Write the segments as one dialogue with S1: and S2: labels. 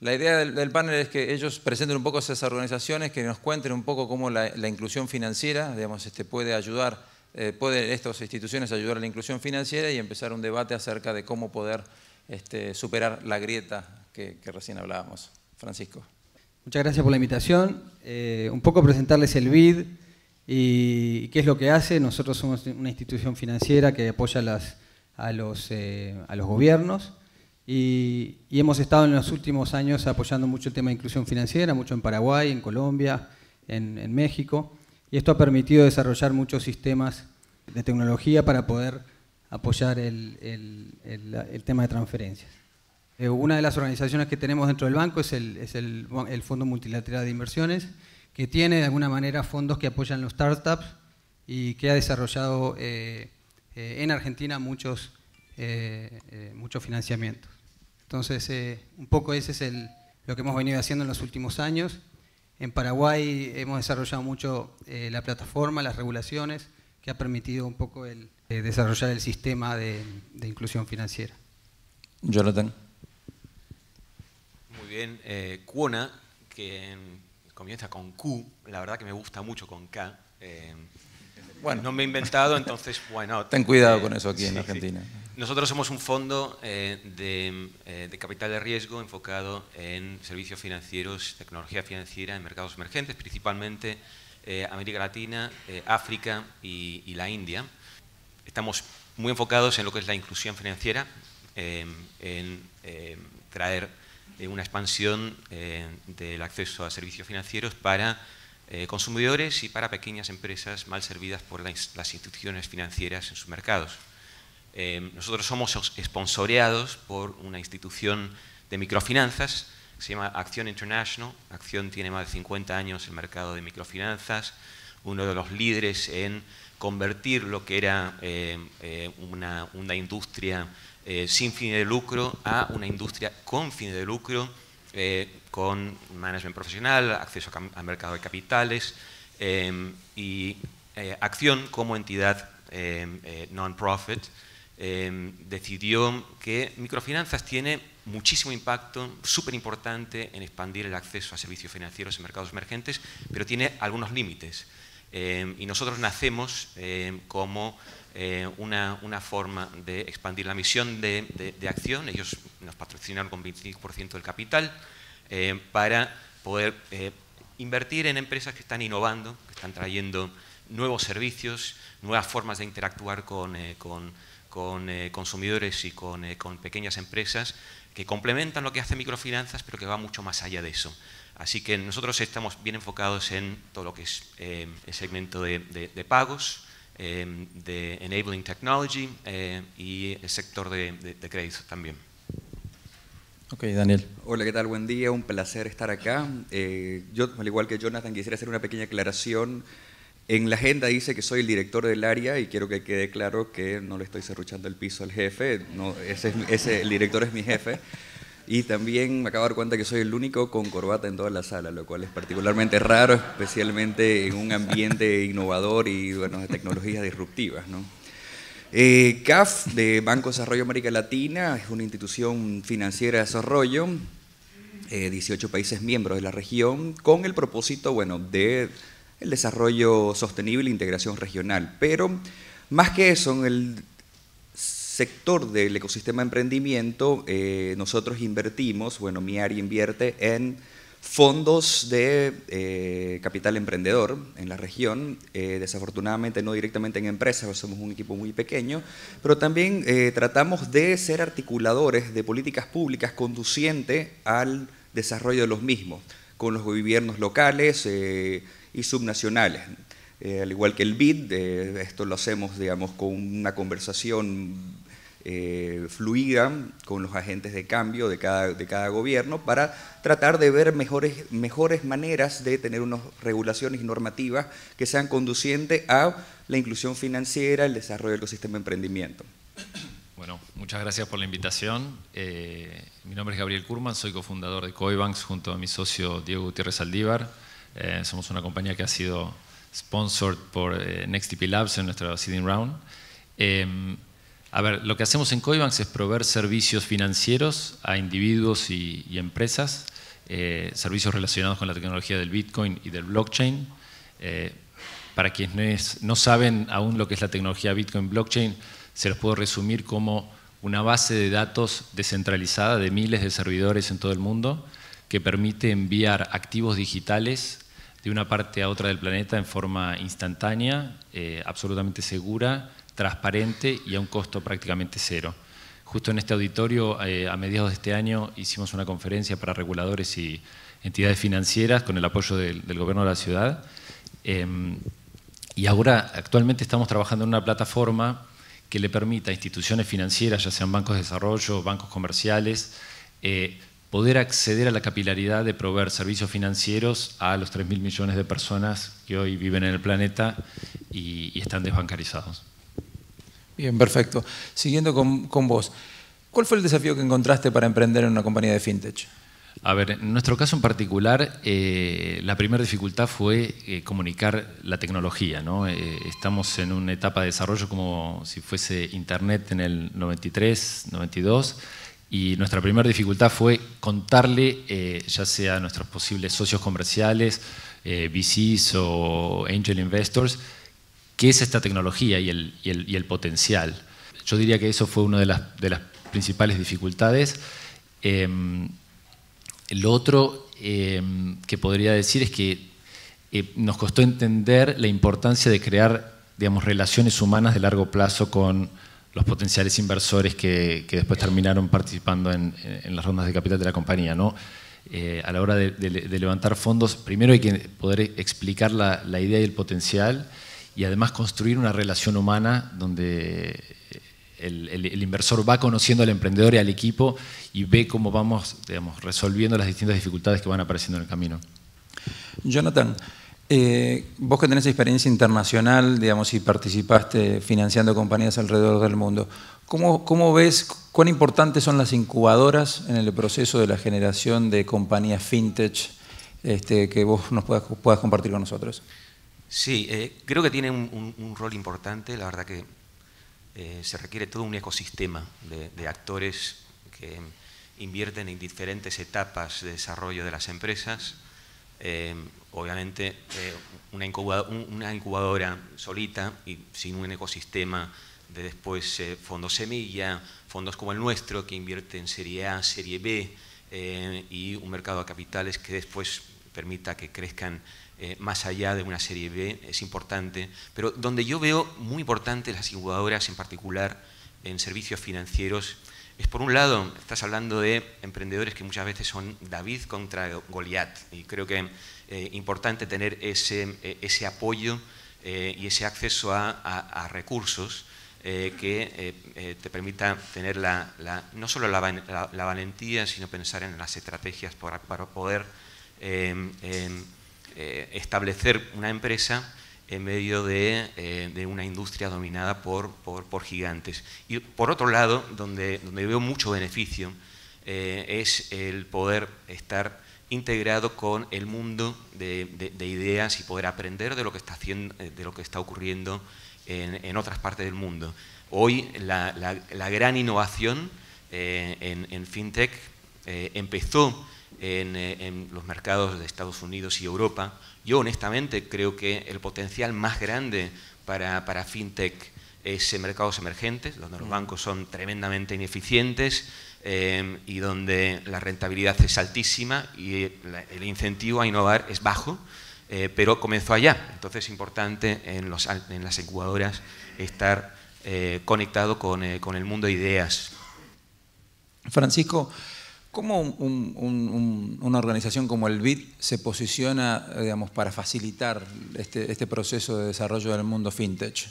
S1: La idea del, panel es que ellos presenten un poco esas organizaciones, que nos cuenten un poco cómo la, inclusión financiera digamos, este, puede ayudar, eh, pueden estas instituciones ayudar a la inclusión financiera y empezar un debate acerca de cómo poder este, superar la grieta que, recién hablábamos. Francisco.
S2: Muchas gracias por la invitación. Eh, un poco presentarles el BID y, qué es lo que hace. Nosotros somos una institución financiera que apoya eh, a los gobiernos y, hemos estado en los últimos años apoyando mucho el tema de inclusión financiera, mucho en Paraguay, en Colombia, en, México. Y esto ha permitido desarrollar muchos sistemas de tecnología para poder apoyar el, tema de transferencias. Eh, una de las organizaciones que tenemos dentro del banco es, el, Fondo Multilateral de Inversiones, que tiene de alguna manera fondos que apoyan los startups y que ha desarrollado eh, eh, en Argentina muchos eh, eh muchos financiamientos. Entonces, eh, un poco ese es lo que hemos venido haciendo en los últimos años. En Paraguay hemos desarrollado mucho eh, la plataforma, las regulaciones, que ha permitido un poco el, desarrollar el sistema de, inclusión financiera.
S1: Jonathan.
S3: Muy bien. Eh, Cuona, que comienza con Q, la verdad que me gusta mucho con K. bueno, no me he inventado, entonces, bueno.
S4: Ten cuidado con eso aquí en Argentina.
S3: Nosotros somos un fondo eh, eh, de, capital de riesgo enfocado en servicios financieros, tecnología financiera en mercados emergentes, principalmente eh, América Latina, África y, la India. Estamos muy enfocados en lo que es la inclusión financiera, en traer una expansión del acceso a servicios financieros para consumidores y para pequeñas empresas mal servidas por las instituciones financieras en sus mercados. Eh, nosotros somos esponsoreados por una institución de microfinanzas que se llama Acción International. Acción tiene más de 50 años en el mercado de microfinanzas, uno de los líderes en convertir lo que era eh, eh, una, industria sin fin de lucro a una industria con fin de lucro, con management profesional, acceso al mercado de capitales y acción como entidad non-profit Em, decidió que microfinanzas tiene muchísimo impacto, súper importante en expandir el acceso a servicios financieros en mercados emergentes, pero tiene algunos límites. Em, y nosotros nacemos em, como eh, una, forma de expandir la misión de, acción. Ellos nos patrocinaron con 25% del capital para poder eh, invertir en empresas que están innovando, que están trayendo nuevos servicios, nuevas formas de interactuar con eh, con eh, consumidores y con, eh, con, pequeñas empresas que complementan lo que hace microfinanzas, pero que va mucho más allá de eso. Así que nosotros estamos bien enfocados en todo lo que es eh, el segmento de, de, pagos, em, de
S5: enabling technology y el sector de, de crédito también. Ok, Daniel. Hola, ¿qué tal? Buen día, un placer estar acá. yo, al igual que Jonathan, quisiera hacer una pequeña aclaración en la agenda dice que soy el director del área y quiero que quede claro que no le estoy cerruchando el piso al jefe, no, ese, el director es mi jefe. Y también me acabo de dar cuenta que soy el único con corbata en toda la sala, lo cual es particularmente raro, especialmente en un ambiente innovador y bueno, de tecnologías disruptivas. ¿no? Eh, CAF, de Banco Desarrollo América Latina, es una institución financiera de desarrollo, 18 eh, países miembros de la región, con el propósito bueno, de el desarrollo sostenible e integración regional. Pero más que eso, en el sector del ecosistema emprendimiento, eh, nosotros invertimos, bueno, mi área invierte en fondos de eh, capital emprendedor en la región, eh, desafortunadamente no directamente en empresas, somos un equipo muy pequeño, pero también tratamos de ser articuladores de políticas públicas conducientes al desarrollo de los mismos, con los gobiernos locales y subnacionales. Eh, al igual que el BID, esto lo hacemos digamos, con una conversación eh, fluida con los agentes de cambio de cada, de cada gobierno para tratar de ver mejores, mejores maneras de tener unas regulaciones y normativas que sean conducientes a la inclusión financiera, el desarrollo del ecosistema de emprendimiento.
S4: Bueno, muchas gracias por la invitación. Eh, mi nombre es Gabriel Kurman, soy cofundador de Coibanks junto a mi socio Diego Gutiérrez Aldívar. Eh, somos una compañía que ha sido sponsored por Next eh, NextDP Labs en nuestra sitting round. Em, a ver, lo que hacemos en Coibanks es proveer servicios financieros a individuos y, y empresas, eh, servicios relacionados con la tecnología del Bitcoin y del blockchain. para quienes no saben aún lo que es la tecnología Bitcoin blockchain, se los puedo resumir como una base de datos descentralizada de miles de servidores en todo el mundo que permite enviar activos digitales de una parte a otra del planeta en forma instantánea, eh, absolutamente segura, transparente y a un costo prácticamente cero. Justo en este auditorio, eh, a mediados de este año, hicimos una conferencia para reguladores y entidades financieras con el apoyo del, gobierno de la ciudad. Em, y ahora, actualmente estamos trabajando en una plataforma que le permita a instituciones financieras, ya sean bancos de desarrollo, bancos comerciales, eh, poder acceder a la capilaridad de proveer servicios financieros a los 3.000 millones de personas que hoy viven en el planeta y, están desbancarizados.
S1: Bien, perfecto. Siguiendo con, vos, ¿cuál fue el desafío que encontraste para emprender en una compañía de fintech?
S4: A ver, en nuestro caso en particular, eh, la primera dificultad fue eh, comunicar la tecnología. ¿no? Eh, estamos en una etapa de desarrollo como si fuese Internet en el 93, 92 y nuestra primera dificultad fue contarle, eh, ya sea a nuestros posibles socios comerciales, eh, VCs o angel investors, qué es esta tecnología y el, potencial. Yo diría que eso fue una de las, de las principales dificultades. Em, lo otro em, que podría decir es que eh, nos costó entender la importancia de crear digamos, relaciones humanas de largo plazo con los potenciales inversores que, que después terminaron participando en, en, las rondas de capital de la compañía. ¿no? Eh, a la hora de, levantar fondos, primero hay que poder explicar la, la, idea y el potencial y además construir una relación humana donde el, el, inversor va conociendo al emprendedor y al equipo y ve cómo vamos digamos, resolviendo las distintas dificultades que van apareciendo en el camino. Jonathan,
S1: eh, vos que tenés experiencia internacional, digamos, y participaste financiando compañías alrededor del mundo, ¿cómo, ¿cómo, ves cuán importantes son las incubadoras en el proceso de la generación de compañías fintech este, que vos nos puedas, puedas, compartir con nosotros?
S3: Sí, eh, creo que tiene un, rol importante, la verdad que eh, se requiere todo un ecosistema de actores que invierten en diferentes etapas de desarrollo de las empresas Em, obviamente eh, una, incubadora, solita y sin un ecosistema de después eh, fondos semilla, fondos como el nuestro que invierte en serie A, serie B eh, y un mercado de capitales que después permita que crezcan más allá de una serie B, es importante. Pero donde yo veo muy importante las incubadoras en particular en servicios financieros, es por un lado, estás hablando de emprendedores que muchas veces son David contra Goliat, y creo que es eh, importante tener ese, eh, apoyo eh, y ese acceso a, recursos que te permita tener la, no solo la, valentía, sino pensar en las estrategias para, para poder em, establecer una empresa en medio eh, de, una industria dominada por, gigantes. Y por otro lado, donde, veo mucho beneficio, eh, es el poder estar integrado con el mundo de, ideas y poder aprender de lo que está, haciendo, eh, de lo que está ocurriendo en, otras partes del mundo. Hoy la, gran innovación en, FinTech empezó eh, en, los mercados de Estados Unidos y Europa. Yo honestamente creo que el potencial más grande para, para fintech es en mercados emergentes, donde los mm. bancos son tremendamente ineficientes em, y donde la rentabilidad es altísima y el incentivo a innovar es bajo, eh, pero comenzó allá. Entonces es importante en, los, en las incubadoras estar eh, conectado con, con el mundo de ideas.
S1: Francisco, ¿Cómo una organización como el BID se posiciona digamos, para facilitar este, este, proceso de desarrollo del mundo fintech?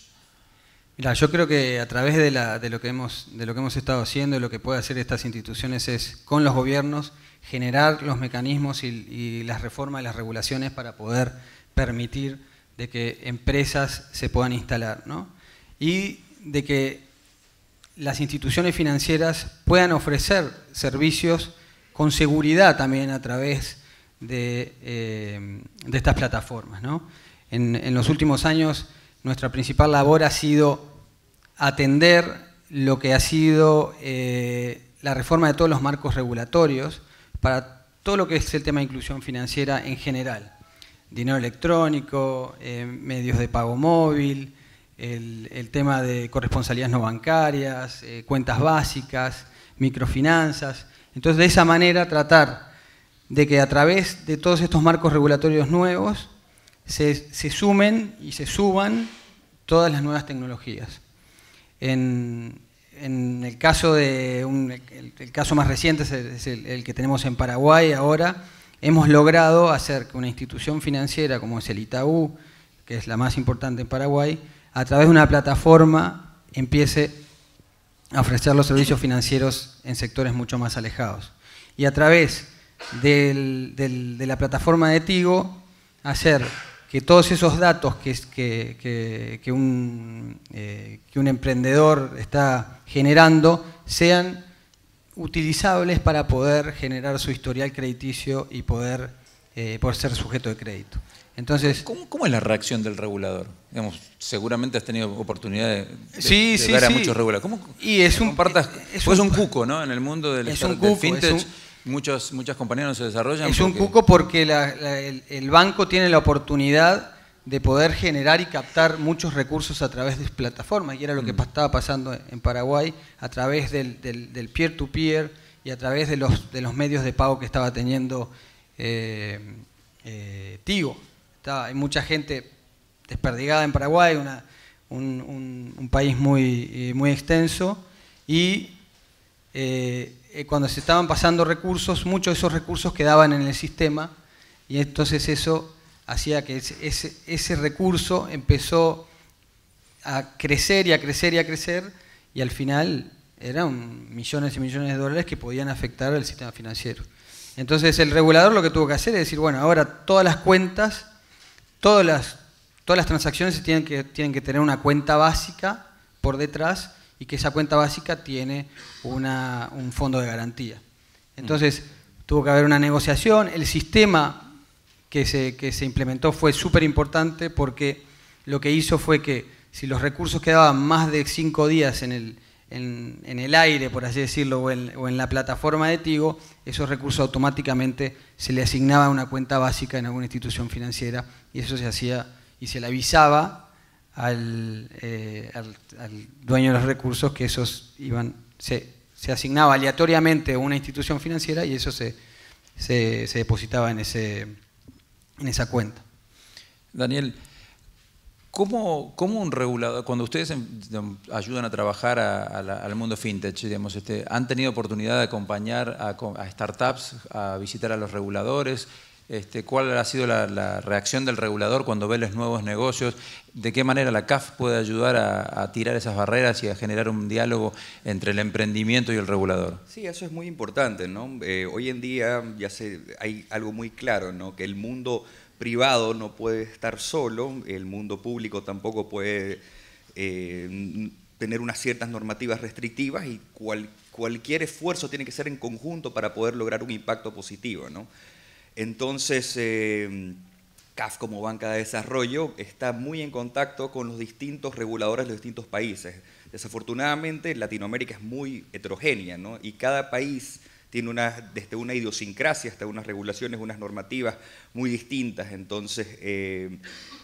S2: Mira, yo creo que a través de, lo que hemos, estado haciendo y lo que puede hacer estas instituciones es, con los gobiernos, generar los mecanismos y, y las reformas y las regulaciones para poder permitir de que empresas se puedan instalar, Y de que las instituciones financieras puedan ofrecer servicios con seguridad también a través de, eh, estas plataformas. En, los últimos años nuestra principal labor ha sido atender lo que ha sido eh, la reforma de todos los marcos regulatorios para todo lo que es el tema de inclusión financiera en general. Dinero electrónico, eh, medios de pago móvil, el, tema de corresponsalías no bancarias, eh, cuentas básicas, microfinanzas. Entonces, de esa manera tratar de que a través de todos estos marcos regulatorios nuevos se, sumen y se suban todas las nuevas tecnologías. En, el caso, de el, caso más reciente es, el que tenemos en Paraguay ahora, hemos logrado hacer que una institución financiera como es el Itaú, que es la más importante en Paraguay, a través de una plataforma empiece a ofrecer los servicios financieros en sectores mucho más alejados. Y a través de la plataforma de Tigo, hacer que todos esos datos eh, que, un, emprendedor está generando sean utilizables para poder generar su historial crediticio y poder, eh, poder ser sujeto de crédito. Entonces, ¿Cómo, es la
S1: reacción del regulador? Digamos, seguramente has tenido oportunidad de, a muchos reguladores. y es un, compartas, es, un, cuco, ¿no? En el mundo del, es fintech, muchos, muchas compañías no se desarrollan. Es un cuco
S2: porque el, banco tiene la oportunidad de poder generar y captar muchos recursos a través de plataformas, y era lo que mm. estaba pasando en Paraguay, a través del peer-to-peer y a través de los, de los medios de pago que estaba teniendo eh, eh, Tigo hay mucha gente desperdigada en Paraguay, un, país muy, eh, muy extenso, y eh, eh, cuando se estaban pasando recursos, muchos de esos recursos quedaban en el sistema, y entonces eso hacía que ese, ese recurso empezó a crecer y a crecer y a crecer, y al final eran millones y millones de dólares que podían afectar al sistema financiero. Entonces el regulador lo que tuvo que hacer es decir, bueno, ahora todas las cuentas todas las, todas las transacciones tienen que, tienen que tener una cuenta básica por detrás y que esa cuenta básica tiene un fondo de garantía. Entonces, tuvo que haber una negociación. El sistema que se, que se implementó fue súper importante porque lo que hizo fue que si los recursos quedaban más de cinco días en el, en, el aire, por así decirlo, o en, la plataforma de Tigo, esos recursos automáticamente se le asignaba a una cuenta básica en alguna institución financiera y eso se hacía y se le avisaba al, eh, dueño de los recursos que esos iban, se, asignaba aleatoriamente a una institución financiera y eso se, depositaba en, ese, en esa cuenta.
S1: Daniel, ¿Cómo, un regulador, cuando ustedes em, ayudan a trabajar al mundo fintech, digamos, este, han tenido oportunidad de acompañar a, startups, a visitar a los reguladores? Este, ¿Cuál ha sido la, reacción del regulador cuando ve los nuevos negocios? ¿De qué manera la CAF puede ayudar a, tirar esas barreras y a generar un diálogo entre el emprendimiento y el regulador?
S5: Sí, eso es muy importante. ¿no? Eh, hoy en día ya se, hay algo muy claro, ¿no? que el mundo privado no puede estar solo, el mundo público tampoco puede eh, tener unas ciertas normativas restrictivas y cualquier esfuerzo tiene que ser en conjunto para poder lograr un impacto positivo. Entonces, eh, CAF como banca de desarrollo está muy en contacto con los distintos reguladores de los distintos países. Desafortunadamente, Latinoamérica es muy heterogénea ¿no? y cada país tiene desde una idiosincrasia hasta unas regulaciones, unas normativas muy distintas. Entonces, eh,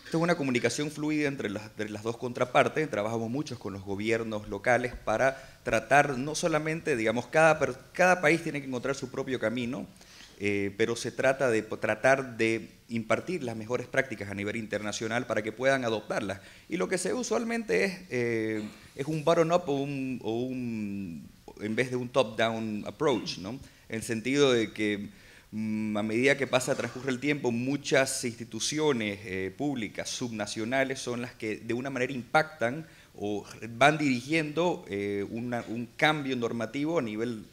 S5: esto es una comunicación fluida entre las, dos contrapartes. Trabajamos muchos con los gobiernos locales para tratar no solamente, digamos, cada, país tiene que encontrar su propio camino, eh, pero se trata de tratar de impartir las mejores prácticas a nivel internacional para que puedan adoptarlas. Y lo que se usualmente es, eh, un bottom-up o un en vez de un top-down approach, ¿no? En el sentido de que mm, a medida que pasa, transcurre el tiempo, muchas instituciones eh, públicas, subnacionales, son las que de una manera impactan o van dirigiendo eh, un cambio normativo a nivel,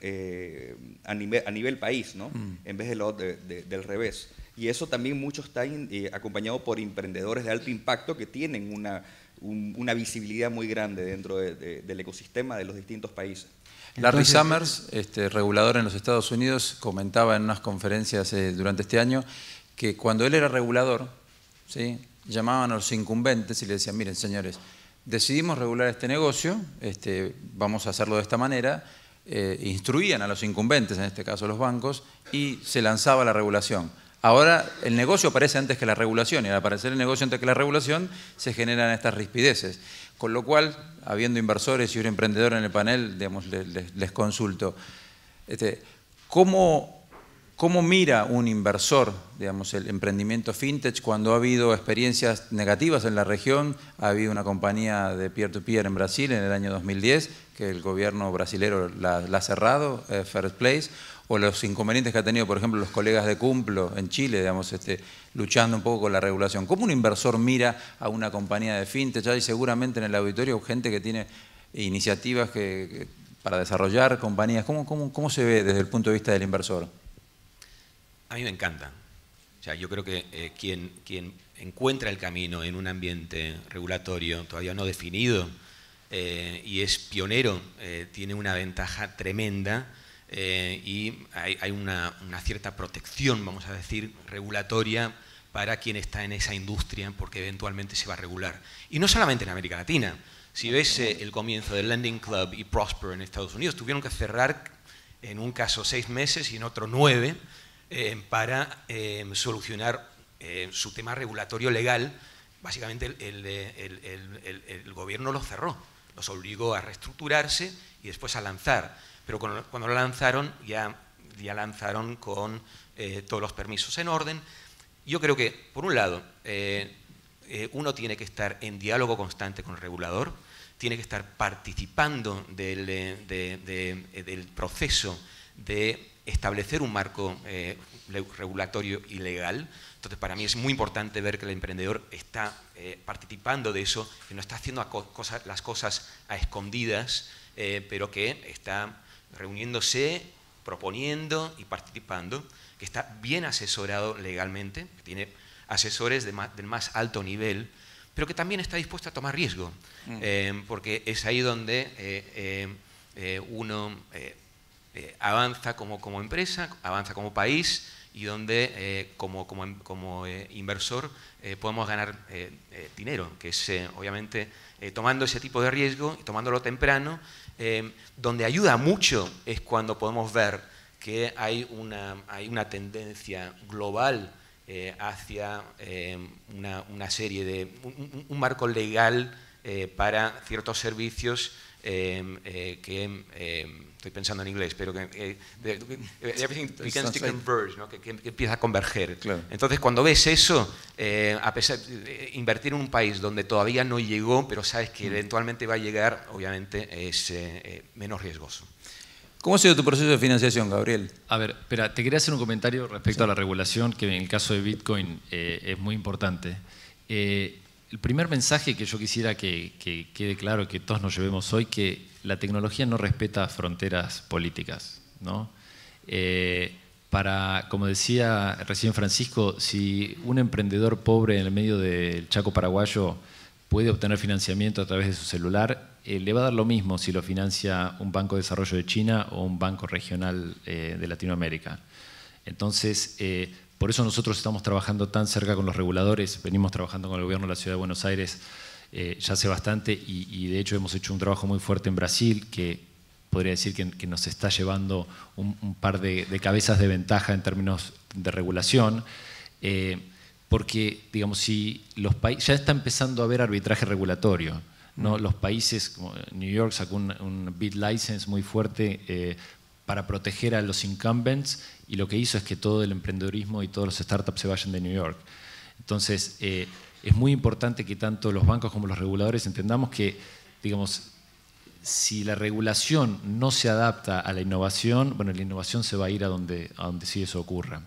S5: eh, a nivel, país, ¿no? Mm. En vez de del revés. Y eso también mucho está acompañado por emprendedores de alto impacto que tienen una una visibilidad muy grande dentro del ecosistema de los distintos países. Larry
S1: Summers, este, regulador en los Estados Unidos, comentaba en unas conferencias eh, durante este año que cuando él era regulador, ¿sí? llamaban a los incumbentes y le decían, miren señores, decidimos regular este negocio, este, vamos a hacerlo de esta manera, eh, instruían a los incumbentes, en este caso los bancos, y se lanzaba la regulación. Ahora el negocio aparece antes que la regulación y al aparecer el negocio antes que la regulación se generan estas rispideces. Con lo cual, habiendo inversores y un emprendedor en el panel, les, consulto, este, ¿cómo, mira un inversor digamos, el emprendimiento fintech cuando ha habido experiencias negativas en la región? Ha habido una compañía de peer-to-peer en Brasil en el año 2010 que el gobierno brasilero la, ha cerrado, eh, First Place o los inconvenientes que ha tenido, por ejemplo, los colegas de Cumplo en Chile, digamos, este, luchando un poco con la regulación. ¿Cómo un inversor mira a una compañía de fintech? Hay seguramente en el auditorio gente que tiene iniciativas para desarrollar compañías. ¿Cómo, se ve desde el punto de vista del inversor?
S3: A mí me encanta. yo creo que eh, quien, encuentra el camino en un ambiente regulatorio todavía no definido eh, y es pionero, eh, tiene una ventaja tremenda eh, y hay, una, cierta protección, vamos a decir, regulatoria para quien está en esa industria, porque eventualmente se va a regular. Y no solamente en América Latina. Si ves eh, el comienzo del Lending Club y Prosper en Estados Unidos, tuvieron que cerrar en un caso seis meses y en otro nueve eh, para solucionar su tema regulatorio legal. Básicamente el, el gobierno lo cerró los obligó a reestructurarse y después a lanzar. Pero cuando, lo lanzaron, ya, ya lanzaron con eh, todos los permisos en orden. Yo creo que, por un lado, eh, eh, uno tiene que estar en diálogo constante con el regulador, tiene que estar participando del, del proceso de establecer un marco regulatorio y legal. Entonces, para mí es muy importante ver que el emprendedor está eh, participando de eso, que no está haciendo las cosas a escondidas, eh, pero que está reuniéndose, proponiendo y participando, que está bien asesorado legalmente, que tiene asesores del más alto nivel, pero que también está dispuesto a tomar riesgo, mm. eh, porque es ahí donde uno eh, avanza como, empresa, avanza como país y donde eh, como, em, eh, inversor podemos ganar dinero, que es obviamente tomando ese tipo de riesgo y tomándolo temprano. donde ayuda mucho es cuando podemos ver que hay una, hay una tendencia global hacia una, serie de, un marco legal para ciertos servicios Em, eh, que em, estoy pensando en inglés, pero que everything eh, eh, ¿no? que, empieza a converger. Entonces, cuando ves eso, a pesar de invertir en un país donde todavía no llegó, pero sabes que mm. eventualmente va a llegar, obviamente es menos riesgoso.
S4: ¿Cómo ha sido tu proceso de financiación, Gabriel? A ver, espera, te quería hacer un comentario respecto a la regulación, que en el caso de Bitcoin es muy importante. Eh, el primer mensaje que yo quisiera que, quede claro, que todos nos llevemos hoy, que la tecnología no respeta fronteras políticas. Eh, para, como decía recién Francisco, si un emprendedor pobre en el medio del Chaco paraguayo puede obtener financiamiento a través de su celular, eh, le va a dar lo mismo si lo financia un banco de desarrollo de China o un banco regional eh, de Latinoamérica. Entonces, por eso nosotros estamos trabajando tan cerca con los reguladores, venimos trabajando con el gobierno de la Ciudad de Buenos Aires eh, ya hace bastante y, de hecho hemos hecho un trabajo muy fuerte en Brasil que podría decir que, nos está llevando un, par de, cabezas de ventaja en términos de regulación. Eh, porque, digamos, si los países ya está empezando a haber arbitraje regulatorio. Mm. Los países, como New York sacó un, un bid license muy fuerte eh, para proteger a los incumbents y lo que hizo es que todo el emprendedorismo y todos los startups se vayan de New York. Entonces, eh, es muy importante que tanto los bancos como los reguladores entendamos que, digamos, si la regulación no se adapta a la innovación, bueno, la innovación se va a ir a donde, donde sí eso ocurra.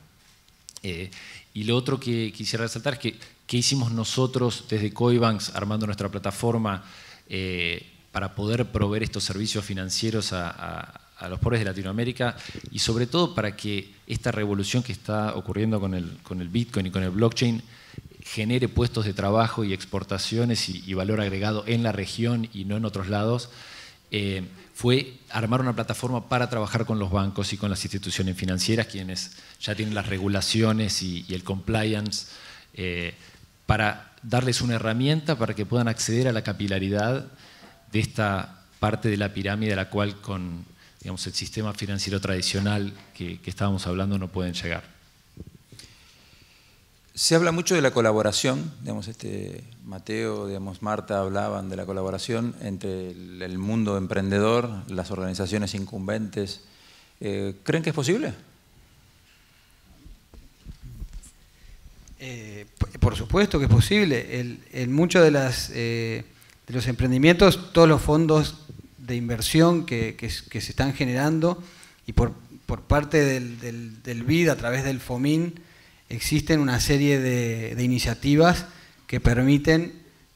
S4: Eh, y lo otro que quisiera resaltar es que qué hicimos nosotros desde Coibanks armando nuestra plataforma eh, para poder proveer estos servicios financieros a a los pobres de Latinoamérica y sobre todo para que esta revolución que está ocurriendo con el, con el Bitcoin y con el blockchain genere puestos de trabajo y exportaciones y, valor agregado en la región y no en otros lados, eh, fue armar una plataforma para trabajar con los bancos y con las instituciones financieras, quienes ya tienen las regulaciones y, el compliance, eh, para darles una herramienta para que puedan acceder a la capilaridad de esta parte de la pirámide a la cual con, digamos, el sistema financiero tradicional que, estábamos hablando no pueden llegar.
S1: Se habla mucho de la colaboración, digamos, este, Mateo, digamos, Marta hablaban de la colaboración entre el, mundo emprendedor, las organizaciones incumbentes. Eh, ¿Creen que es posible?
S2: Eh, por supuesto que es posible. En muchos de, eh, de los emprendimientos, todos los fondos de inversión que, se están generando y por, por parte del, BID a través del FOMIN existen una serie de, iniciativas que permiten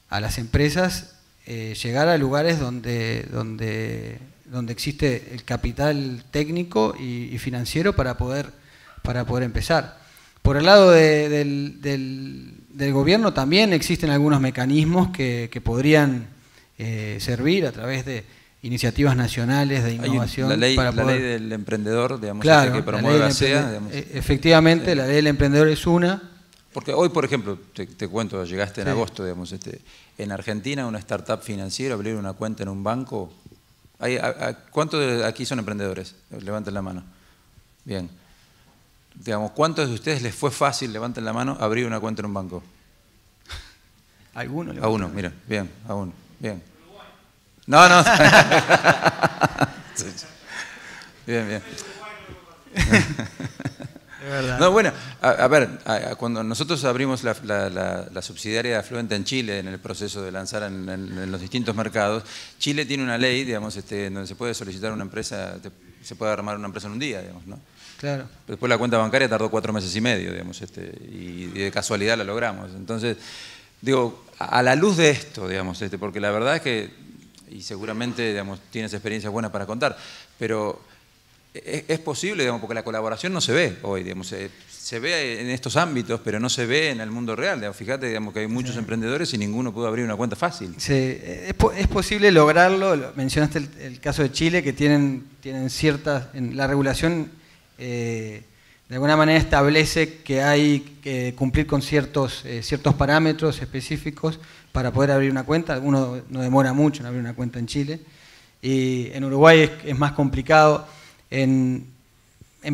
S2: a las empresas eh, llegar a lugares donde, donde, donde existe el capital técnico y, financiero para poder, para poder empezar. Por el lado del, gobierno también existen algunos mecanismos que, podrían eh, servir a través de, iniciativas nacionales de innovación. la, ley,
S1: del emprendedor, digamos, este que promueva SEA. Eh, este, efectivamente, eh.
S2: la ley del emprendedor es una.
S1: Porque hoy, por ejemplo, te, cuento, llegaste en agosto, digamos, este, en Argentina una startup financiera, abrir una cuenta en un banco. Hay, de aquí son emprendedores? Levanten la mano. Bien. Digamos, ¿cuántos de ustedes les fue fácil, levanten la mano, abrir una cuenta en un banco? ¿Alguno? A uno, mira, bien, a uno, bien. No, no. bien, bien. No, bueno, a, ver, cuando nosotros abrimos la, subsidiaria de Afluente en Chile en el proceso de lanzar en, los distintos mercados, Chile tiene una ley, digamos, este, donde se puede solicitar una empresa, se puede armar una empresa en un día, digamos, ¿no? Claro. Después la cuenta bancaria tardó cuatro meses y medio, digamos, este, y, y de casualidad la logramos. Entonces, digo, a la luz de esto, digamos, este, porque la verdad es que y seguramente tienes experiencias buenas para contar, pero es, posible, porque la colaboración no se ve hoy, digamos, eh, se, ve en estos ámbitos, pero no se ve en el mundo real. fíjate digamos, que hay muchos emprendedores y ninguno pudo abrir una cuenta fácil. Sí, es,
S2: posible lograrlo, mencionaste el, caso de Chile, que tienen, tienen ciertas, la regulación... Eh, de alguna manera establece que hay que cumplir con ciertos, eh, ciertos parámetros específicos, para poder abrir una cuenta. Uno no demora mucho en abrir una cuenta en Chile. Y en Uruguay es, más complicado. En,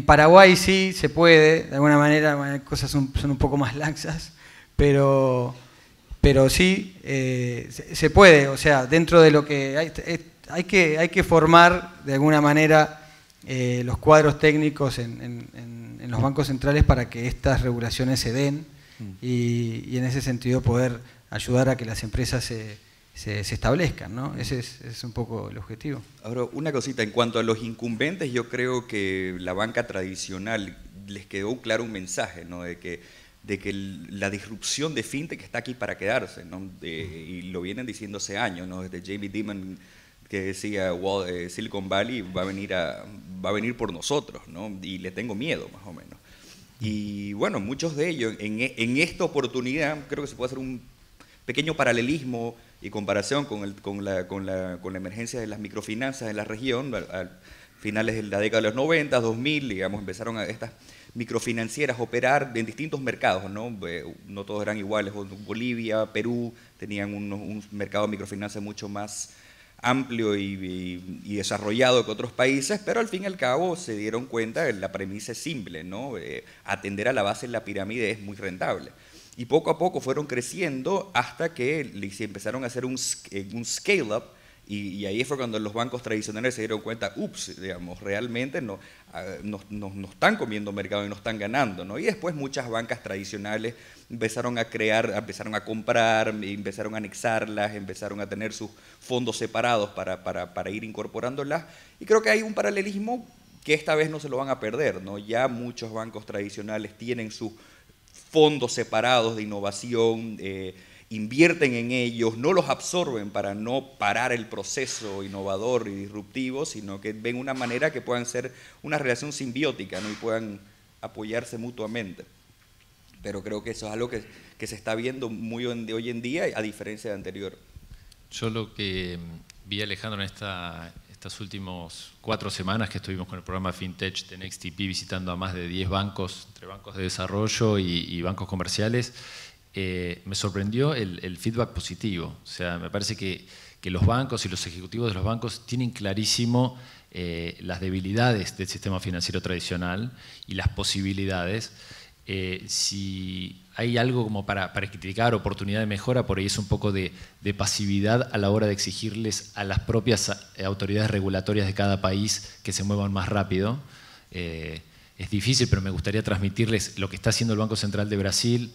S2: Paraguay sí se puede, de alguna manera las cosas son, un poco más laxas, pero, pero sí eh, se, puede. O sea, dentro de lo que hay, que, hay que formar de alguna manera eh, los cuadros técnicos en, los bancos centrales para que estas regulaciones se den mm. y en ese sentido poder ayudar a que las empresas se, se, establezcan, ¿no? Ese es, es, un poco el objetivo.
S5: Ahora, una cosita, en cuanto a los incumbentes, yo creo que la banca tradicional les quedó claro un mensaje, ¿no? De que de que la disrupción de fintech está aquí para quedarse, ¿no? y lo vienen diciendo hace años, ¿no? desde Jamie Dimon que decía eh, Silicon Valley va a venir a, va a venir por nosotros, ¿no? y le tengo miedo más o menos. Y bueno, muchos de ellos, en, en esta oportunidad creo que se puede hacer un pequeño paralelismo y comparación con, la, emergencia de las microfinanzas en la región, a, finales de la década de los 90, 2000, digamos, empezaron estas microfinancieras a operar en distintos mercados, ¿no? Eh, todos eran iguales. Bolivia, Perú tenían un, mercado de microfinanzas mucho más amplio y, desarrollado que otros países, pero al fin y al cabo se dieron cuenta, la premisa es simple, eh, atender a la base de la pirámide es muy rentable y poco a poco fueron creciendo hasta que se empezaron a hacer un, eh, un scale-up y, ahí fue cuando los bancos tradicionales se dieron cuenta, ups, digamos, realmente no, ah, nos, están comiendo mercado y nos están ganando, ¿no? Y después muchas bancas tradicionales empezaron a crear, empezaron a comprar, empezaron a anexarlas, empezaron a tener sus fondos separados para, para, para ir incorporándolas. Y creo que hay un paralelismo que esta vez no se lo van a perder, ¿no? Ya muchos bancos tradicionales tienen sus fondos separados de innovación, eh, invierten en ellos, no los absorben para no parar el proceso innovador y disruptivo, sino que ven una manera que puedan ser una relación simbiótica y puedan apoyarse mutuamente. Pero creo que eso es algo que, se está viendo muy hoy en día, a diferencia de anterior.
S4: Yo lo que mm, vi, Alejandro, en esta estas últimas cuatro semanas que estuvimos con el programa FinTech de NextTP visitando a más de 10 bancos, entre bancos de desarrollo y, bancos comerciales, eh, me sorprendió el, feedback positivo. O sea, me parece que, los bancos y los ejecutivos de los bancos tienen clarísimo eh, las debilidades del sistema financiero tradicional y las posibilidades. Eh, si hay algo como para, criticar, oportunidad de mejora, por ahí es un poco de, pasividad a la hora de exigirles a las propias eh, autoridades regulatorias de cada país que se muevan más rápido. Eh, es difícil, pero me gustaría transmitirles lo que está haciendo el Banco Central de Brasil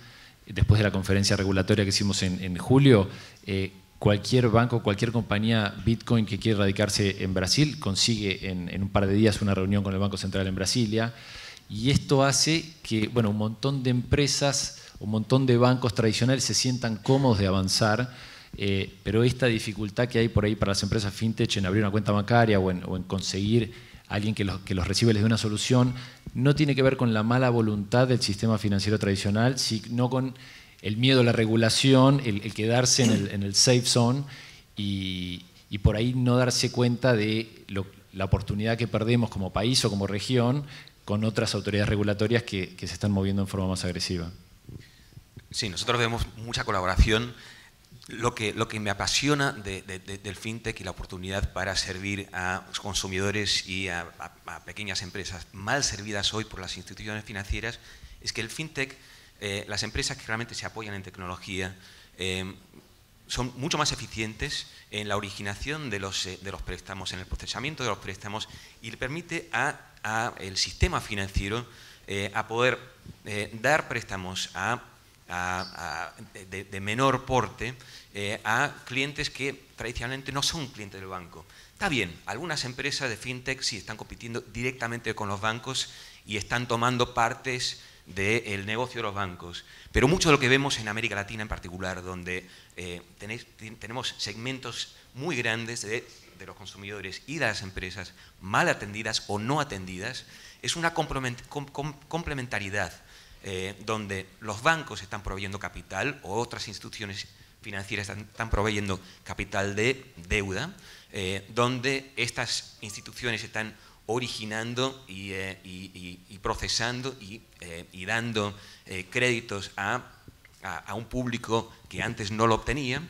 S4: después de la conferencia regulatoria que hicimos en, julio. Eh, cualquier banco, cualquier compañía Bitcoin que quiere radicarse en Brasil consigue en, un par de días una reunión con el Banco Central en Brasilia. Y esto hace que, bueno, un montón de empresas un montón de bancos tradicionales se sientan cómodos de avanzar, eh, pero esta dificultad que hay por ahí para las empresas fintech en abrir una cuenta bancaria o en, conseguir alguien que los, que los recibe les dé una solución, no tiene que ver con la mala voluntad del sistema financiero tradicional, sino con el miedo a la regulación, el, quedarse en el, safe zone y, por ahí no darse cuenta de la oportunidad que perdemos como país o como región con otras autoridades regulatorias que se están moviendo en forma más agresiva.
S3: Sí, nosotros vemos mucha colaboración. Lo que, lo que me apasiona del fintech y la oportunidad para servir a los consumidores y a, pequeñas empresas mal servidas hoy por las instituciones financieras es que el fintech, eh, las empresas que realmente se apoyan en tecnología, eh, son mucho más eficientes en la originación de los, eh, de los préstamos, en el procesamiento de los préstamos y le permite al a sistema financiero a poder dar préstamos a de, menor porte eh, a clientes que tradicionalmente no son clientes del banco. Está bien, algunas empresas de fintech sí están compitiendo directamente con los bancos y están tomando partes del negocio de los bancos. Pero mucho de lo que vemos en América Latina en particular, donde eh, tenemos segmentos muy grandes de, de, los consumidores y de las empresas mal atendidas o no atendidas, es una complementariedad eh, donde los bancos están proveyendo capital o otras instituciones financieras están, proveyendo capital de deuda, eh, donde estas instituciones están originando y, eh, procesando y, dando créditos a, un público que antes no lo obtenía.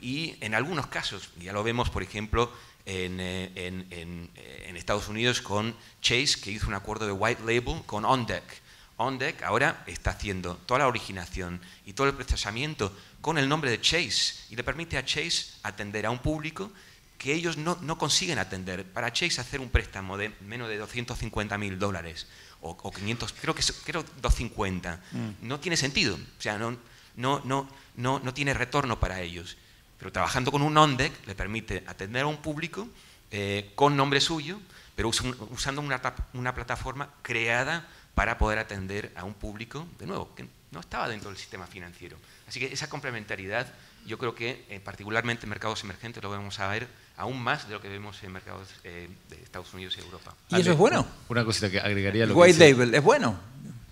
S3: y en algunos casos, ya lo vemos, por ejemplo, en, en, Estados Unidos con Chase, que hizo un acuerdo de white label con OnDeck, OnDeck ahora está haciendo toda la originación y todo el procesamiento con el nombre de Chase y le permite a Chase atender a un público que ellos no, consiguen atender. Para Chase hacer un préstamo de menos de 250 mil dólares o, 500, creo que creo 250, mm. no tiene sentido. O sea, no, no, no, no, no tiene retorno para ellos. Pero trabajando con un OnDeck le permite atender a un público eh, con nombre suyo, pero usando una, una plataforma creada para poder atender a un público, de nuevo, que no estaba dentro del sistema financiero. Así que esa complementariedad, yo creo que eh, particularmente en mercados emergentes lo vamos a ver aún más de lo que vemos en mercados eh, de Estados Unidos y Europa.
S1: ¿Y eso es bueno?
S4: Una cosita que agregaría lo White que label,
S1: es bueno.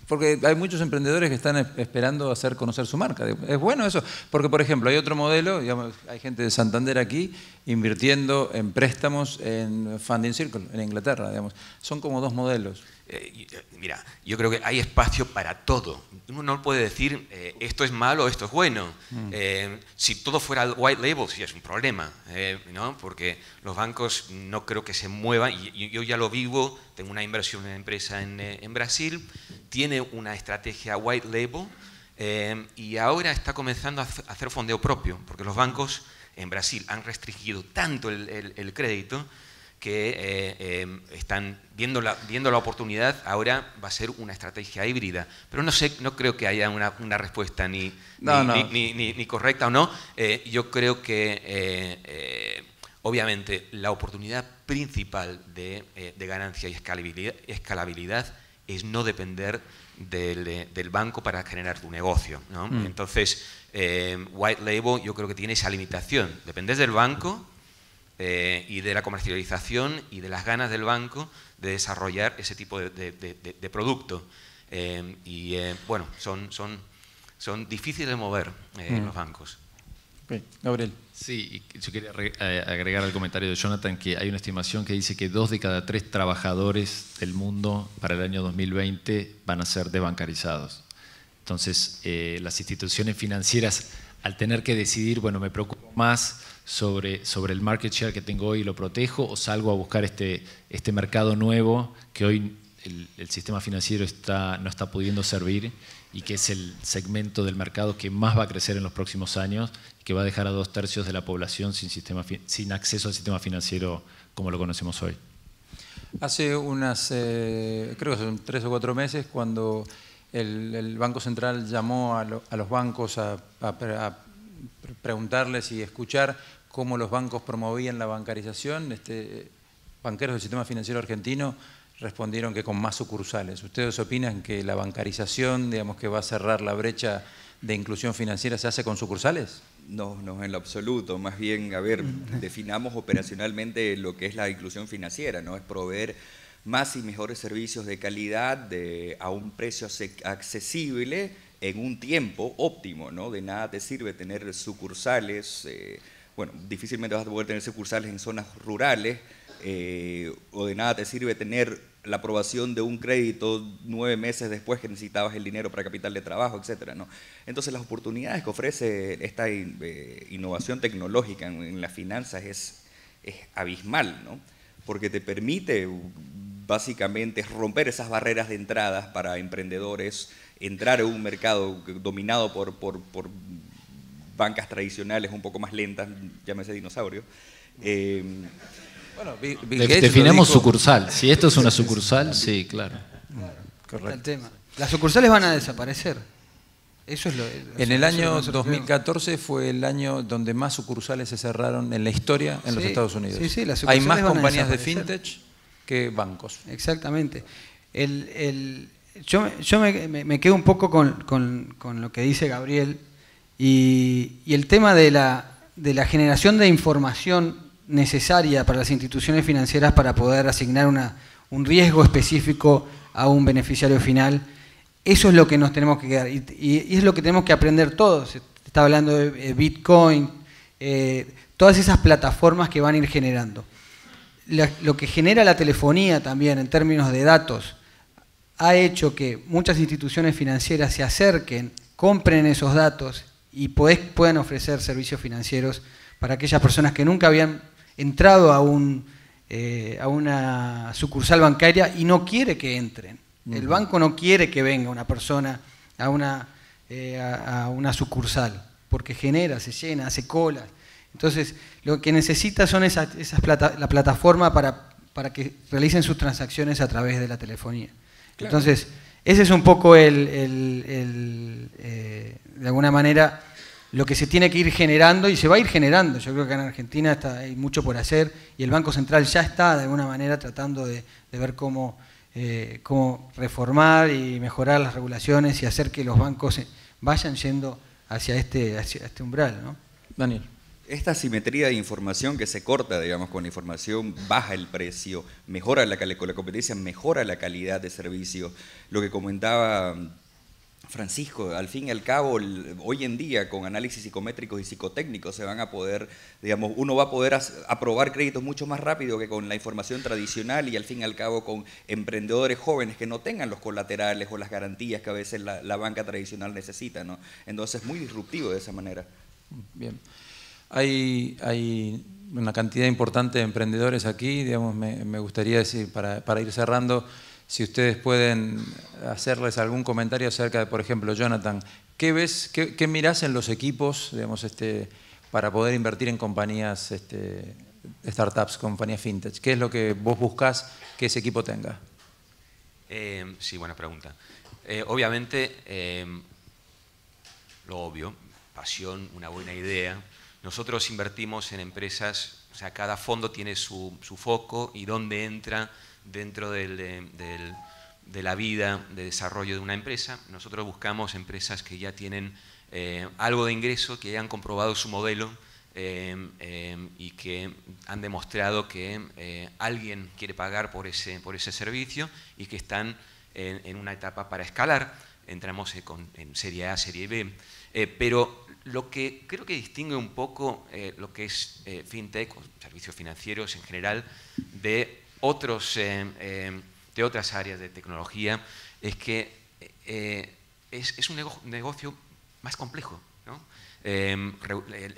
S1: Porque hay muchos emprendedores que están esperando hacer conocer su marca. Es bueno eso. Porque, por ejemplo, hay otro modelo, digamos, hay gente de Santander aquí invirtiendo en préstamos en Funding Circle, en Inglaterra. Digamos. Son como dos modelos. Eh, eh, mira, yo creo que hay espacio para todo.
S3: Uno no puede decir eh, esto es malo, esto es bueno. Mm. si todo fuera white label, sí es un problema, ¿no? porque los bancos no creo que se muevan. Y, yo ya lo vivo, tengo una inversión en una empresa en, Brasil, tiene una estrategia white label y ahora está comenzando a hacer fondeo propio, porque los bancos en Brasil han restringido tanto el, el crédito que eh, eh, están viendo la, viendo la oportunidad, ahora va a ser una estrategia híbrida. Pero no sé, no creo que haya una, respuesta ni, ni, correcta o no. Eh, yo creo que obviamente la oportunidad principal de, ganancia y escalabilidad, escalabilidad, es no depender del, del, banco para generar tu negocio. Mm. Entonces, White Label yo creo que tiene esa limitación. Dependes del banco eh, y de la comercialización y de las ganas del banco de desarrollar ese tipo de, producto. Eh, y eh, bueno, son, son, son difíciles de mover mm. los bancos.
S4: Gabriel. Sí, yo quería agregar al comentario de Jonathan que hay una estimación que dice que dos de cada tres trabajadores del mundo para el año 2020 van a ser desbancarizados. Entonces, las instituciones financieras, al tener que decidir, bueno, me preocupo más sobre, sobre el market share que tengo hoy y lo protejo o salgo a buscar este, este mercado nuevo que hoy el, sistema financiero está, no está pudiendo servir y que es el segmento del mercado que más va a crecer en los próximos años, que va a dejar a dos tercios de la población sin, sistema, sin acceso al sistema financiero como lo conocemos hoy.
S1: Hace unas, eh, creo que son tres o cuatro meses, cuando el, Banco Central llamó a, los bancos a preguntarles y escuchar cómo los bancos promovían la bancarización. Este, banqueros del sistema financiero argentino respondieron que con más sucursales. ¿Ustedes opinan que la bancarización, digamos, que va a cerrar la brecha de inclusión financiera, se hace con sucursales?
S5: No, no, en lo absoluto. Más bien, a ver, definamos operacionalmente lo que es la inclusión financiera, ¿no? Es proveer más y mejores servicios de calidad de, a un precio accesible en un tiempo óptimo, ¿no? De nada te sirve tener sucursales, eh, bueno, difícilmente vas a poder tener sucursales en zonas rurales, eh, o de nada te sirve tener la aprobación de un crédito nueve meses después que necesitabas el dinero para capital de trabajo, etcétera, ¿no? Entonces las oportunidades que ofrece esta eh, innovación tecnológica en, las finanzas es, es abismal, ¿no? Porque te permite básicamente romper esas barreras de entradas para emprendedores entrar a un mercado dominado por, bancas tradicionales un poco más lentas, llámese dinosaurio. Eh,
S2: bueno,
S4: definimos sucursal. Si esto es una sucursal, sí, claro. Correcto.
S2: El Las sucursales van a desaparecer. Eso es lo, en el año
S1: 2014 fue el año donde más sucursales se cerraron en la historia en los Estados Unidos. Sí, sí, las Hay más compañías de fintech que bancos.
S2: Exactamente. el, yo, me, me, quedo un poco con, con, lo que dice Gabriel y, el tema de la, de la, generación de información necesaria para las instituciones financieras para poder asignar una, un riesgo específico a un beneficiario final. Eso es lo que nos tenemos que quedar y, es lo que tenemos que aprender todos. está hablando de eh, Bitcoin, eh, todas esas plataformas que van a ir generando. lo que genera la telefonía también en términos de datos, ha hecho que muchas instituciones financieras se acerquen, compren esos datos y pues, puedan ofrecer servicios financieros para aquellas personas que nunca habían entrado a, un, eh, una sucursal bancaria y no quiere que entren. El banco no quiere que venga una persona eh, a una, sucursal porque genera, se llena, hace cola. Entonces, lo que necesita son esas, esas la plataforma para que realicen sus transacciones a través de la telefonía. Entonces, ese es un poco el, eh, de alguna manera, lo que se tiene que ir generando y se va a ir generando. Yo creo que en Argentina está, hay mucho por hacer y el Banco Central ya está de alguna manera tratando de, ver eh, cómo, reformar y mejorar las regulaciones y hacer que los bancos eh, vayan yendo hacia este, hacia este umbral. ¿no? Daniel
S5: esta simetría de información que se corta, digamos, con información, baja el precio, mejora la, competencia, mejora la calidad de servicio. Lo que comentaba mm, Francisco, al fin y al cabo, hoy en día con análisis psicométricos y psicotécnicos se van a poder, digamos, uno va a poder aprobar créditos mucho más rápido que con la información tradicional y al fin y al cabo con emprendedores jóvenes que no tengan los colaterales o las garantías que a veces la, banca tradicional necesita, ¿no? Entonces, muy disruptivo de esa manera.
S1: Bien. Hay, hay una cantidad importante de emprendedores aquí, digamos, me, gustaría decir, para, ir cerrando, si ustedes pueden hacerles algún comentario acerca de, por ejemplo, Jonathan, ¿qué ves, qué, qué mirás en los equipos, digamos, este, para poder invertir en compañías, este, startups, compañías fintech? ¿Qué es lo que vos buscás que ese equipo tenga?
S3: Eh, sí, buena pregunta. Eh, obviamente, eh, lo obvio, pasión, una buena idea, nosotros invertimos en empresas, o sea, cada fondo tiene su, su foco y dónde entra dentro eh, de la vida de desarrollo de una empresa. Nosotros buscamos empresas que ya tienen eh, algo de ingreso, que hayan comprobado su modelo eh, y que han demostrado que alguien quiere pagar por ese, por ese servicio y que están en, una etapa para escalar. Entramos en, en serie A, serie B. pero lo que creo que distingue un poco eh, lo que es eh, fintech servicios financieros en general de, otros, eh, de otras áreas de tecnología es que es, un negocio, más complejo. Em,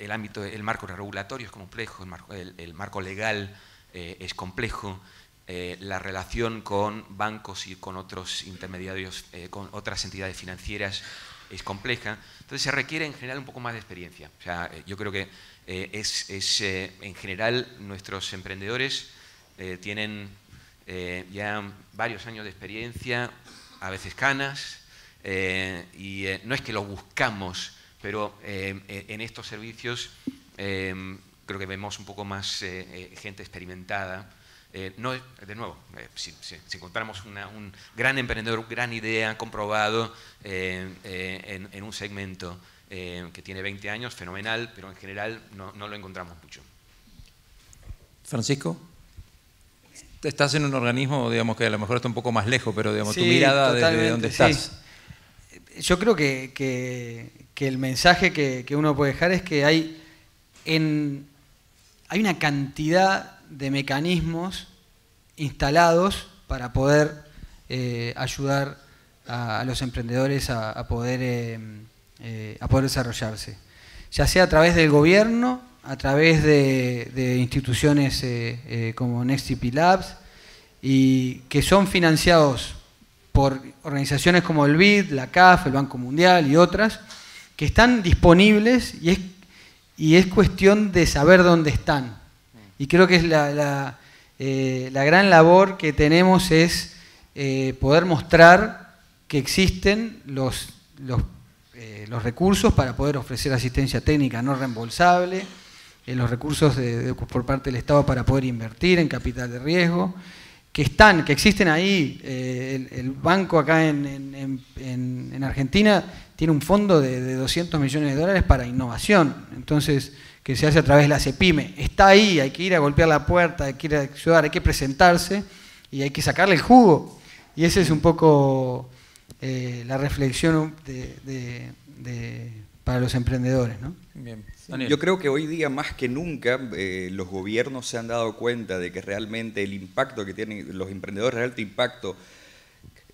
S3: el, ámbito, el marco regulatorio es complejo, el marco, legal es complejo, la relación con bancos y con otros intermediarios, con otras entidades financieras es compleja, entonces se requiere en general un poco más de experiencia. sea, eh, yo creo que eh, es, eh, en general nuestros emprendedores tienen ya varios años de experiencia, a veces canas, y no es que lo buscamos, pero en estos servicios creo que vemos un poco más gente experimentada eh, de nuevo, eh, si, si, encontramos un gran emprendedor, gran idea, comprobado eh, en, un segmento que tiene 20 años, fenomenal, pero en general no, lo encontramos mucho.
S1: Francisco, estás en un organismo, digamos que a lo mejor está un poco más lejos, pero digamos, tu mirada de donde estás.
S2: Yo creo que, el mensaje que, uno puede dejar es que hay, en, hay una cantidad de mecanismos instalados para poder eh, ayudar a, los emprendedores a, poder, eh, eh, a poder desarrollarse, ya sea a través del gobierno, a través de, instituciones como Nextcp Labs, y que son financiados por organizaciones como el BID, la CAF, el Banco Mundial y otras, que están disponibles y y es cuestión de saber dónde están. Y creo que es la, la, eh, gran labor que tenemos es eh, poder mostrar que existen los, eh, los, recursos para poder ofrecer asistencia técnica no reembolsable, los recursos por parte del Estado para poder invertir en capital de riesgo, que están, que existen ahí. El, banco acá en, Argentina tiene un fondo de, de 200 millones de dólares para innovación. Entonces, que se hace a través de la CEPIME. Está ahí, hay que ir a golpear la puerta, hay que ir a ayudar, hay que presentarse y hay que sacarle el jugo. Y esa es un poco eh, la reflexión para los emprendedores. ¿no? Yo creo que
S5: hoy día más que nunca eh, los gobiernos se han dado cuenta de que realmente el impacto que tienen los emprendedores de alto impacto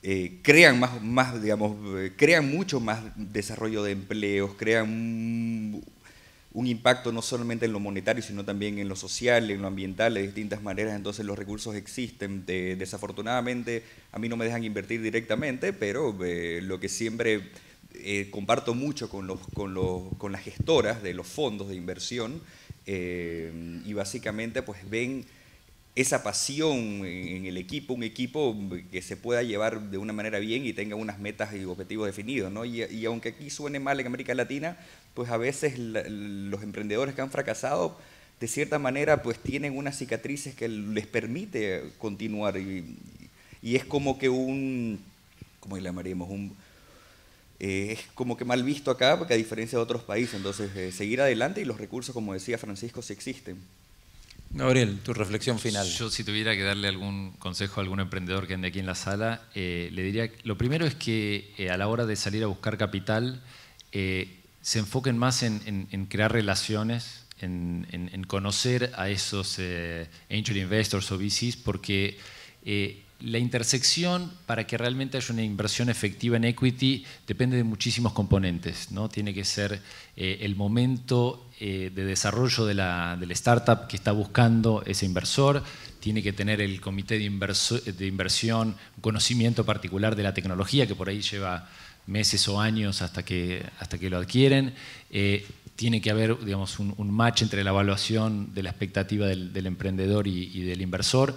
S5: eh, crean más, más digamos, crean mucho más desarrollo de empleos, crean un impacto no solamente en lo monetario, sino también en lo social, en lo ambiental, de distintas maneras, entonces los recursos existen. desafortunadamente a mí no me dejan invertir directamente, pero eh, lo que siempre eh, comparto mucho con, los, con, las gestoras de los fondos de inversión eh, y básicamente pues ven esa pasión en el equipo, un equipo que se pueda llevar de una manera bien y tenga unas metas y objetivos definidos. ¿no? Y, aunque aquí suene mal en América Latina, pues a veces los emprendedores que han fracasado, de cierta manera, pues tienen unas cicatrices que les permite continuar. Y, es como que un, ¿cómo le llamaríamos? Un, eh, es como que mal visto acá, porque a diferencia de otros países. Entonces, eh, seguir adelante y los recursos, como decía Francisco, sí existen.
S1: Gabriel, tu
S4: reflexión final. Yo si tuviera que darle algún consejo a algún emprendedor que ande aquí en la sala, eh, le diría, lo primero es que eh, a la hora de salir a buscar capital, eh, se enfoquen más en, crear relaciones, en, conocer a esos angel investors o VCs, porque la intersección para que realmente haya una inversión efectiva en equity depende de muchísimos componentes. ¿no? Tiene que ser eh, el momento eh, de desarrollo de la, startup que está buscando ese inversor, tiene que tener el comité de, inversión un inversión conocimiento particular de la tecnología que por ahí lleva meses o años hasta que, hasta que lo adquieren. Eh, tiene que haber digamos, un, match entre la evaluación de la expectativa del, emprendedor y, del inversor.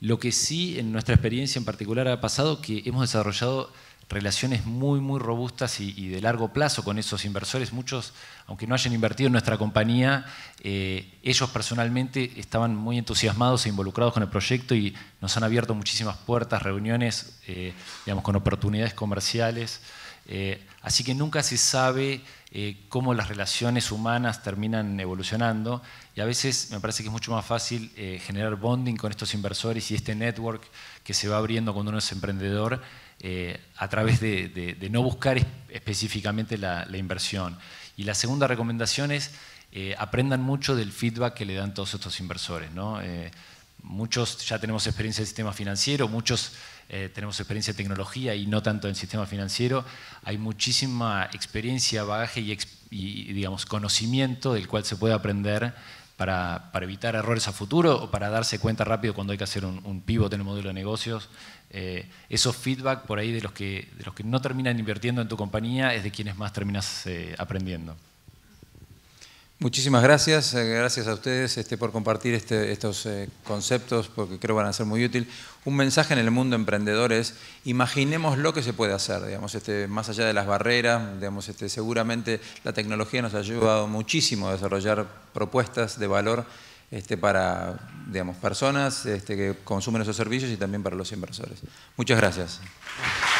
S4: Lo que sí en nuestra experiencia en particular ha pasado que hemos desarrollado relaciones muy, muy robustas y, de largo plazo con esos inversores. Muchos, aunque no hayan invertido en nuestra compañía, eh, ellos personalmente estaban muy entusiasmados e involucrados con el proyecto y nos han abierto muchísimas puertas, reuniones, eh, digamos, con oportunidades comerciales. Eh, así que nunca se sabe eh, cómo las relaciones humanas terminan evolucionando y a veces me parece que es mucho más fácil eh, generar bonding con estos inversores y este network que se va abriendo cuando uno es emprendedor eh, a través de, no buscar específicamente la, inversión. Y la segunda recomendación es aprendan mucho del feedback que le dan todos estos inversores. muchos ya tenemos experiencia del sistema financiero, muchos eh, tenemos experiencia en tecnología y no tanto en sistema financiero, hay muchísima experiencia, bagaje y, digamos, conocimiento del cual se puede aprender para, evitar errores a futuro o para darse cuenta rápido cuando hay que hacer un, pivote pivot en el modelo de negocios. Eso eh, esos feedback por ahí de los, que, de los que no terminan invirtiendo en tu compañía es de quienes más terminas eh, aprendiendo.
S1: Muchísimas gracias, eh, gracias a ustedes este, por compartir este, estos eh, conceptos porque creo van a ser muy útil. Un mensaje en el mundo emprendedores: imaginemos lo que se puede hacer, digamos, este, más allá de las barreras, digamos, este, seguramente la tecnología nos ha ayudado muchísimo a desarrollar propuestas de valor este, para digamos, personas este, que consumen esos servicios y también para los inversores. Muchas gracias.